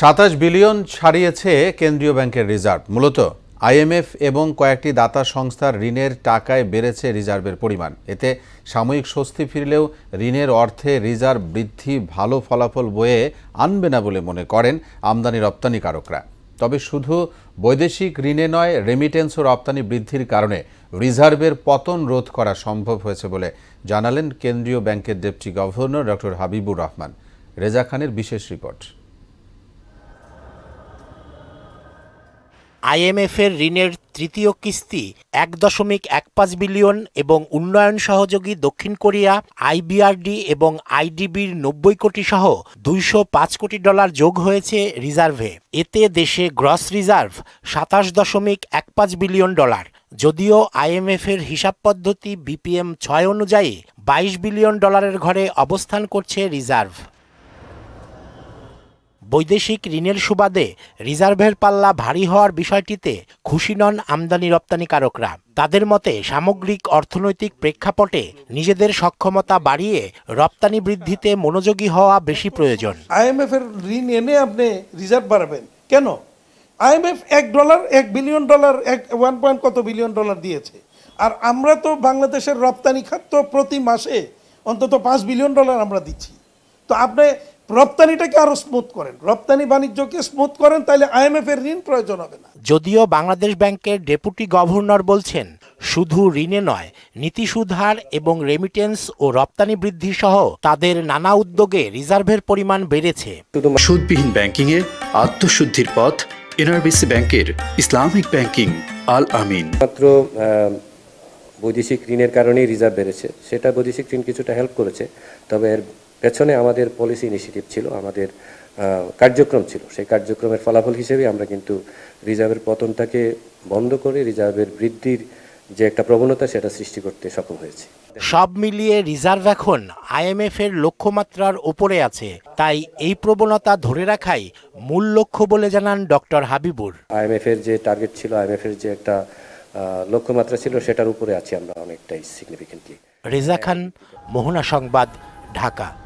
সাতাশ বিলিয়ন ছাড়িয়েছে কেন্দ্রীয় ব্যাংকের রিজার্ভ মূলত আইএমএফ এবং কয়েকটি দাতা সংস্থার ঋণের টাকায় বেড়েছে রিজার্ভের পরিমাণ এতে সাময়িক স্বস্তি ফিরলেও ঋণের অর্থে রিজার্ভ বৃদ্ধি ভালো ফলাফল বয়ে আনবে না বলে মনে করেন আমদানি রপ্তানিকারকরা তবে শুধু বৈদেশিক ঋণে নয় রেমিটেন্স ও রপ্তানি বৃদ্ধির কারণে রিজার্ভের পতন রোধ করা সম্ভব হয়েছে বলে জানালেন কেন্দ্রীয় ব্যাংকের deputy governor doctor Habibur Rahman Reza খানের বিশেষ রিপোর্ট আইএমএফের ঋণের তৃতীয় কিস্তি এক দশমিক এক পাঁচ বিলিয়ন এবং উন্নয়ন সহযোগী দক্ষিণ কোরিয়া আইবিআরডি এবং আইডিবির নব্বই কোটি সহ দুইশো পাঁচ কোটি ডলার যোগ হয়েছে রিজার্ভে এতে দেশে গ্রস রিজার্ভ সাতাশ দশমিক এক পাঁচ বিলিয়ন ডলার যদিও আইএমএফের হিসাব পদ্ধতি বিপিএম ছয় অনুযায়ী বাইশ বিলিয়ন ডলারের ঘরে অবস্থান করছে রিজার্ভ বৈদেশিক ঋণের সুবাদে রিজার্ভের পাল্লা ভারী হওয়ার বিষয়টিতে খুশি নন আমদানি রপ্তানিকারকরা তাদের মতে সামগ্রিক অর্থনৈতিক প্রেক্ষাপটে নিজেদের সক্ষমতা বাড়িয়ে রপ্তানি বৃদ্ধিতে মনোযোগী হওয়া বেশি প্রয়োজন আইএমএফ এর ঋণ এনে আপনি রিজার্ভ বাড়াবেন কেন আইএমএফ এক ডলার এক বিলিয়ন ডলার এক ওয়ান পয়েন্ট কত বিলিয়ন ডলার দিয়েছে আর আমরা তো বাংলাদেশের রপ্তানি খাত তো প্রতি মাসে অন্তত পাঁচ বিলিয়ন ডলার আমরা দিচ্ছি তো আপনি রপ্তানিটাকে আরো স্মুথ করেন রপ্তানি বাণিজ্যকে স্মুথ করেন তাহলে আইএমএফ এর ঋণ প্রয়োজন হবে না যদিও বাংলাদেশ ব্যাংকের ডেপুটি গভর্নর বলছেন শুধু ঋণে নয় নীতি সুধার এবং রেমিটেন্স ও রপ্তানি বৃদ্ধি সহ তাদের নানা উদ্যোগে রিজার্ভের পরিমাণ বেড়েছে সুদবিহীন ব্যাংকিং এ আত্মশুদ্ধির পথ এনআরবিসি ব্যাংকের ইসলামিক ব্যাংকিং আল আমিন মাত্র বৈদেশিক ঋণের কারণেই রিজার্ভ বেড়েছে সেটা বৈদেশিক ঋণ কিছুটা হেল্প করেছে তবে এর পেছনে আমাদের পলিসি ইনিশিয়েটিভ ছিল আমাদের কার্যক্রম ছিল সেই কার্যক্রমের ফলাফল হিসেবে আমরা কিন্তু রিজার্ভের পতনটাকে বন্ধ করে রিজার্ভের বৃদ্ধির যে একটা প্রবণতা সেটা সৃষ্টি করতে সক্ষম হয়েছে সব মিলিয়ে রিজার্ভ এখন আইএমএফ এর লক্ষ্যমাত্রার ওপরে আছে তাই এই প্রবণতা ধরে রাখাই মূল লক্ষ্য বলে জানান ডক্টর হাবিবুর আইএমএফ এর যে টার্গেট ছিল আইএমএফ এর যে একটা লক্ষ্যমাত্রা ছিল সেটার উপরে আছি আমরা অনেকটাই সিগনিফিকেন্টলি রেজা খান মোহনা সংবাদ ঢাকা